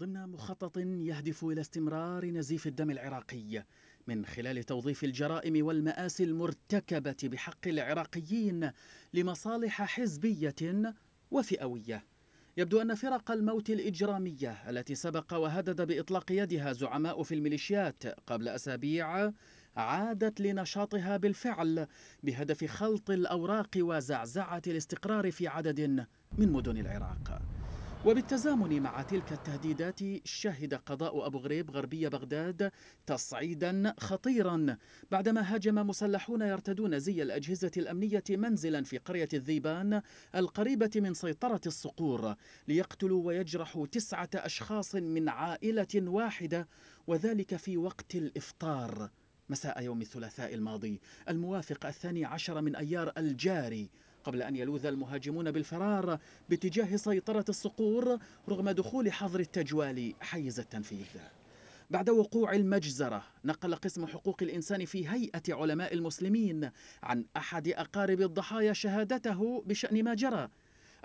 ضمن مخطط يهدف الى استمرار نزيف الدم العراقي من خلال توظيف الجرائم والمآسي المرتكبه بحق العراقيين لمصالح حزبيه وفئويه. يبدو ان فرق الموت الاجراميه التي سبق وهدد باطلاق يدها زعماء في الميليشيات قبل اسابيع عادت لنشاطها بالفعل بهدف خلط الاوراق وزعزعه الاستقرار في عدد من مدن العراق. وبالتزامن مع تلك التهديدات شهد قضاء أبو غريب غربي بغداد تصعيدا خطيرا بعدما هاجم مسلحون يرتدون زي الأجهزة الأمنية منزلا في قرية الذيبان القريبة من سيطرة الصقور ليقتلوا ويجرحوا تسعة أشخاص من عائلة واحدة وذلك في وقت الإفطار مساء يوم الثلاثاء الماضي الموافق الثاني عشر من أيار الجاري قبل أن يلوذ المهاجمون بالفرار باتجاه سيطرة الصقور رغم دخول حظر التجوال حيز التنفيذ بعد وقوع المجزرة نقل قسم حقوق الإنسان في هيئة علماء المسلمين عن أحد أقارب الضحايا شهادته بشأن ما جرى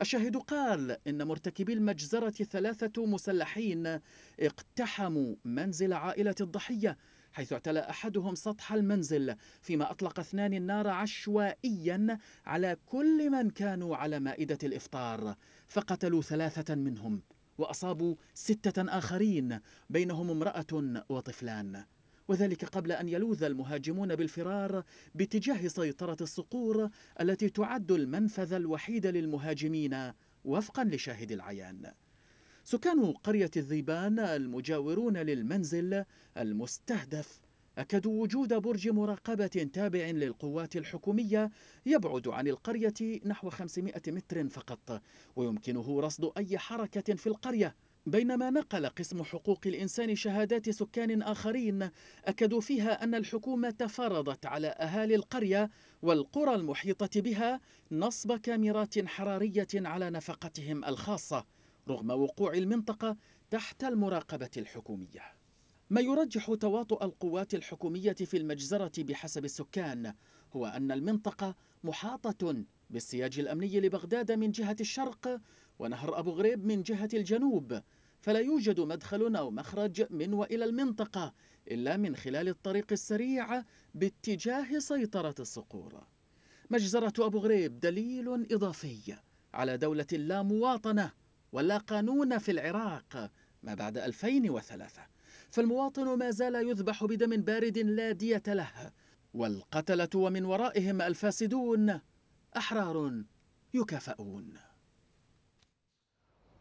الشاهد قال إن مرتكبي المجزرة ثلاثة مسلحين اقتحموا منزل عائلة الضحية حيث اعتلى أحدهم سطح المنزل فيما أطلق اثنان النار عشوائيا على كل من كانوا على مائدة الإفطار فقتلوا ثلاثة منهم وأصابوا ستة آخرين بينهم امرأة وطفلان وذلك قبل أن يلوذ المهاجمون بالفرار باتجاه سيطرة الصقور التي تعد المنفذ الوحيد للمهاجمين وفقا لشاهد العيان سكان قرية الذيبان المجاورون للمنزل المستهدف أكدوا وجود برج مراقبة تابع للقوات الحكومية يبعد عن القرية نحو 500 متر فقط ويمكنه رصد أي حركة في القرية بينما نقل قسم حقوق الإنسان شهادات سكان آخرين أكدوا فيها أن الحكومة فرضت على أهالي القرية والقرى المحيطة بها نصب كاميرات حرارية على نفقتهم الخاصة رغم وقوع المنطقة تحت المراقبة الحكومية ما يرجح تواطؤ القوات الحكومية في المجزرة بحسب السكان هو أن المنطقة محاطة بالسياج الأمني لبغداد من جهة الشرق ونهر أبو غريب من جهة الجنوب فلا يوجد مدخل أو مخرج من وإلى المنطقة إلا من خلال الطريق السريع باتجاه سيطرة الصقور مجزرة أبو غريب دليل إضافي على دولة لا مواطنة ولا قانون في العراق ما بعد 2003 فالمواطن ما زال يذبح بدم بارد لا دية له والقتلة ومن ورائهم الفاسدون أحرار يكافئون